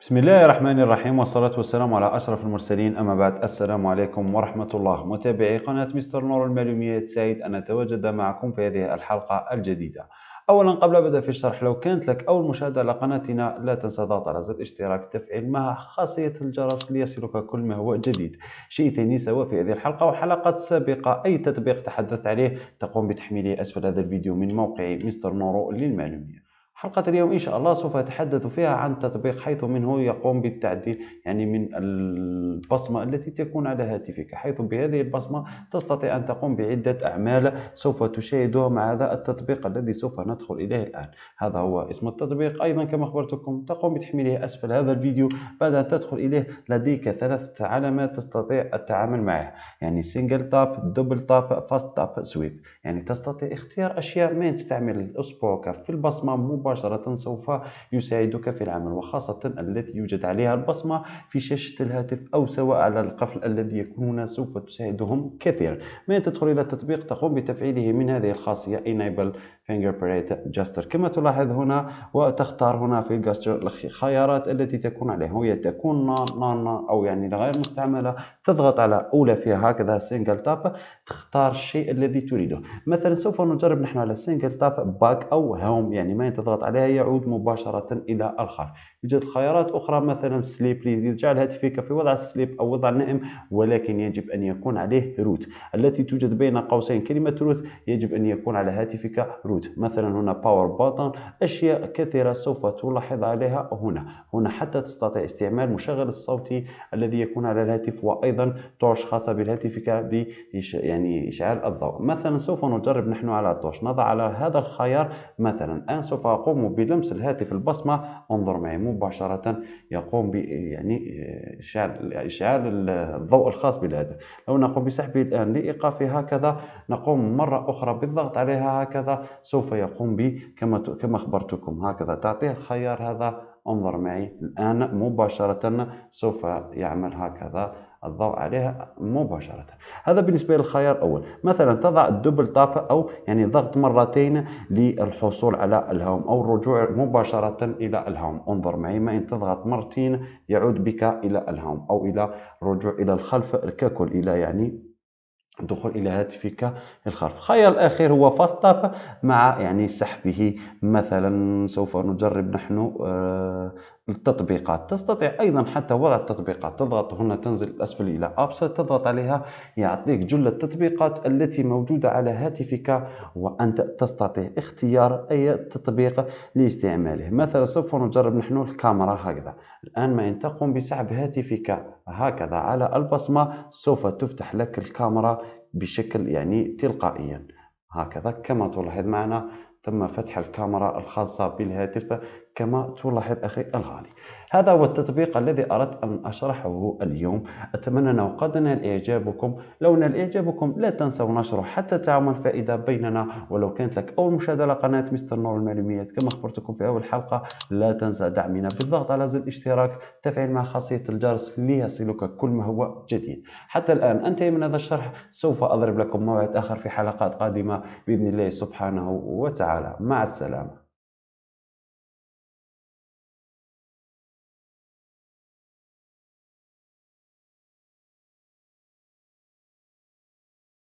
بسم الله الرحمن الرحيم والصلاة والسلام على أشرف المرسلين أما بعد السلام عليكم ورحمة الله متابعي قناة مستر نور المعلومية سعيد أن أتواجد معكم في هذه الحلقة الجديدة اولا قبل بدء في الشرح لو كانت لك اول مشاهده لقناتنا لا تنسى ضغط على زر الاشتراك تفعيل مع خاصيه الجرس ليصلك كل ما هو جديد شيء ثاني سواء في هذه الحلقه وحلقات سابقه اي تطبيق تحدثت عليه تقوم بتحميله اسفل هذا الفيديو من موقع مستر نورو للمعلومية حلقة اليوم إن شاء الله سوف أتحدث فيها عن تطبيق حيث منه يقوم بالتعديل يعني من البصمة التي تكون على هاتفك حيث بهذه البصمة تستطيع أن تقوم بعدة أعمال سوف تشاهدها مع هذا التطبيق الذي سوف ندخل إليه الآن هذا هو اسم التطبيق أيضا كما أخبرتكم تقوم بتحميله أسفل هذا الفيديو بعد أن تدخل إليه لديك ثلاث علامات تستطيع التعامل معها يعني سنجل تاب دبل تاب فاست تاب سويب يعني تستطيع اختيار أشياء ما تستعمل أسبوعك في البصمة مباشرة مباشرة سوف يساعدك في العمل وخاصة التي يوجد عليها البصمة في شاشة الهاتف أو سواء على القفل الذي يكون هنا سوف تساعدهم كثيرا ما تدخل إلى التطبيق تقوم بتفعيله من هذه الخاصية Enable Fingerprint Adjuster كما تلاحظ هنا وتختار هنا في الجاستر الخيارات التي تكون عليها وهي تكون نون نون أو يعني غير مستعملة تضغط على أولى فيها هكذا سنجل تاب تختار الشيء الذي تريده مثلا سوف نجرب نحن على سنجل تاب باك أو هوم يعني ما تضغط يضغط عليها يعود مباشرة إلى الخارج يوجد خيارات أخرى مثلا سليب لجعل هاتفك في وضع السليب أو وضع النائم ولكن يجب أن يكون عليه روت التي توجد بين قوسين كلمة روت يجب أن يكون على هاتفك روت مثلا هنا باور بوتن أشياء كثيرة سوف تلاحظ عليها هنا هنا حتى تستطيع استعمال مشغل الصوتي الذي يكون على الهاتف وأيضا تورش خاصة بهاتفك بإش... يعني إشعال الضوء مثلا سوف نجرب نحن على التورش نضع على هذا الخيار مثلا الآن سوف أقوم يقوم بلمس الهاتف البصمه انظر معي مباشره يقوم ب يعني آه، اشعال اشعال الضوء الخاص بالهاتف لو نقوم بسحبه الان لايقافه هكذا نقوم مره اخرى بالضغط عليها هكذا سوف يقوم ب كما كما اخبرتكم هكذا تعطيه الخيار هذا انظر معي الان مباشره سوف يعمل هكذا الضوء عليها مباشرة هذا بالنسبة للخيار الأول مثلا تضع الدبل تاب أو يعني ضغط مرتين للحصول على الهوم أو الرجوع مباشرة إلى الهوم انظر معي ما إن تضغط مرتين يعود بك إلى الهوم أو إلى الرجوع إلى الخلف ككل إلى يعني دخول الى هاتفك الخلف خيار الاخير هو فاست مع يعني سحبه مثلا سوف نجرب نحن آه، التطبيقات تستطيع ايضا حتى وضع التطبيقات تضغط هنا تنزل اسفل الى ابس تضغط عليها يعطيك جل التطبيقات التي موجوده على هاتفك وانت تستطيع اختيار اي تطبيق لاستعماله مثلا سوف نجرب نحن الكاميرا هكذا الان ما ان تقوم بسحب هاتفك هكذا على البصمه سوف تفتح لك الكاميرا بشكل يعني تلقائيا هكذا كما تلاحظ معنا تم فتح الكاميرا الخاصة بالهاتف كما تلاحظ أخي الغالي هذا هو التطبيق الذي أردت أن أشرحه اليوم أتمنى أنه قد نال إعجابكم لو نال إعجابكم لا تنسوا نشره حتى تعمل فائدة بيننا ولو كانت لك أول مشاهدة لقناة مستر نور المعلوميات كما أخبرتكم في أول حلقة لا تنسى دعمنا بالضغط على زر الاشتراك تفعيل مع خاصية الجرس ليصلك كل ما هو جديد حتى الآن أنتهي من هذا الشرح سوف أضرب لكم موعد آخر في حلقات قادمة بإذن الله سبحانه وتعالى مع السلامة